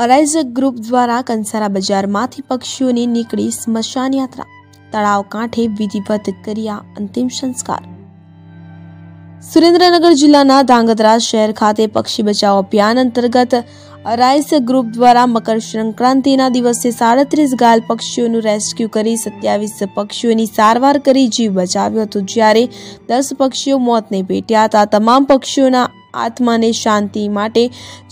arise group દ્વારા કંસારા બજારમાંથી પક્ષીઓની નીકળી સ્મશાન યાત્રા તળાવ કાંઠે વિધિવત કર્યા અંતિમ સંસ્કાર સુરેન્દ્રનગર જિલ્લાના ધાંગધ્રા શહેર ખાતે પક્ષી બચાવ અભિયાન અંતર્ગત અરાઇસ ગ્રુપ દ્વારા મકર સંક્રાંતિના દિવસે સાડત્રીસ ગાલ પક્ષીઓનું રેસ્ક્યુ કરી સત્યાવીસ પક્ષીઓની સારવાર કરી જીવ બચાવ્યો હતો જ્યારે દસ પક્ષીઓ મોતને ભેટ્યા હતા તમામ પક્ષીઓના આત્માને શાંતિ માટે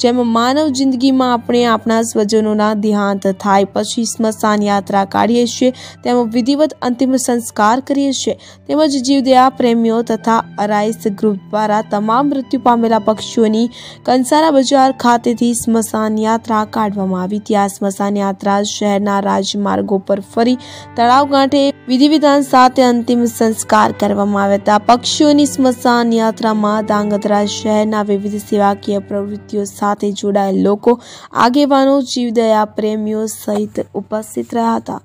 જેમ માનવ જિંદગીમાં આપણે આપણા સ્વજનોના દેહાંત થાય પછી સ્મશાન યાત્રા કાઢીએ છીએ તેમ વિધિવત અંતિમ સંસ્કાર કરીએ છીએ તેમજ જીવદયા પ્રેમીઓ તથા અરાઈસ ગ્રુપ દ્વારા તમામ મૃત્યુ પામેલા પક્ષીઓની કંસારા બજાર ખાતેથી સ્મશાન યાત્રા કાઢવામાં આવી ત્યાં સ્મશાન યાત્રા શહેરના રાજમાર્ગો પર ફરી તળાવ ગાંઠે વિધિ વિધાન સાથે અંતિમ સંસ્કાર કરવામાં આવ્યા હતા પક્ષીઓની સ્મશાન યાત્રામાં ધાંગધ્રા શહેર જીવનના વિવિધ સેવાકીય પ્રવૃત્તિઓ સાથે જોડાયેલ લોકો આગેવાનો જીવદયા પ્રેમીઓ સહિત ઉપસ્થિત રહ્યા હતા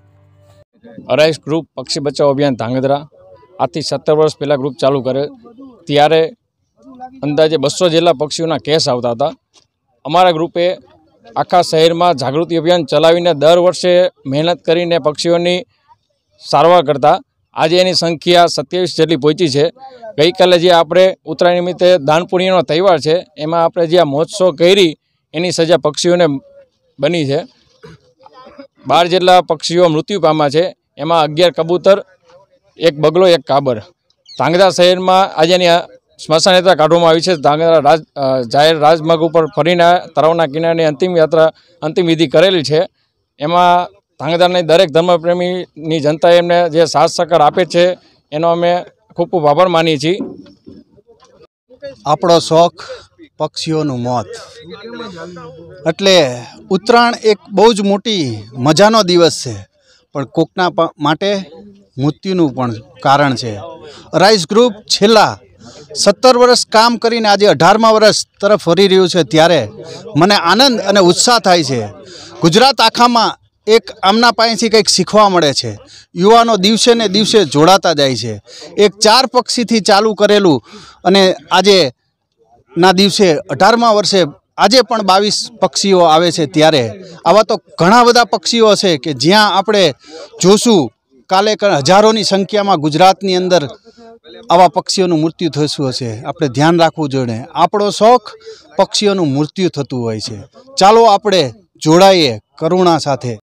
અરાઈસ ગ્રુપ પક્ષી બચાવ અભિયાન ધાંગધ્રા આથી સત્તર વર્ષ પહેલાં ગ્રુપ ચાલુ કરે ત્યારે અંદાજે બસો જેટલા પક્ષીઓના કેસ આવતા હતા અમારા ગ્રુપે આખા શહેરમાં જાગૃતિ અભિયાન ચલાવીને દર વર્ષે મહેનત કરીને પક્ષીઓની સારવાર કરતા આજે એની સંખ્યા સત્યાવીસ જેટલી પહોંચી છે ગઈકાલે જે આપણે ઉત્તરાયણ નિમિત્તે દાનપુણ્યનો તહેવાર છે એમાં આપણે જે આ મહોત્સવ કરી એની સજા પક્ષીઓને બની છે બાર જેટલા પક્ષીઓ મૃત્યુ પામ્યા છે એમાં અગિયાર કબૂતર એક બગલો એક કાબર ધાંગધ્રા શહેરમાં આજેની સ્મશાન યાત્રા કાઢવામાં આવી છે ધાંગધ્રા રાજ જાહેર રાજમાર્ગ ઉપર ફરીને તળાવના કિનારની અંતિમ યાત્રા અંતિમ વિધિ કરેલી છે એમાં ધાંગધ્રાની દરેક ધર્મપ્રેમીની જનતા એમને જે સાથ સહકાર આપે છે એનો અમે ખૂબ ખૂબ આભાર માનીએ છીએ આપણો શોખ પક્ષીઓનું મોત એટલે ઉત્તરાયણ એક બહુ જ મોટી મજાનો દિવસ છે પણ કોકના માટે મૃત્યુનું પણ કારણ છે રાઇસ ગ્રુપ છેલ્લા સત્તર વર્ષ કામ કરીને આજે અઢારમા વર્ષ તરફ ફરી રહ્યું છે ત્યારે મને આનંદ અને ઉત્સાહ થાય છે ગુજરાત આખામાં એક આમના પાસેથી કંઈક શીખવા મળે છે યુવાનો દિવસે ને દિવસે જોડાતા જાય છે એક ચાર પક્ષીથી ચાલુ કરેલું અને આજે ના દિવસે અઢારમા વર્ષે આજે પણ બાવીસ પક્ષીઓ આવે છે ત્યારે આવા તો ઘણા બધા પક્ષીઓ છે કે જ્યાં આપણે જોશું કાલે હજારોની સંખ્યામાં ગુજરાતની અંદર આવા પક્ષીઓનું મૃત્યુ થતું હશે આપણે ધ્યાન રાખવું જોઈએ આપણો શોખ પક્ષીઓનું મૃત્યુ થતું હોય છે ચાલો આપણે જોડાઈએ કરુણા સાથે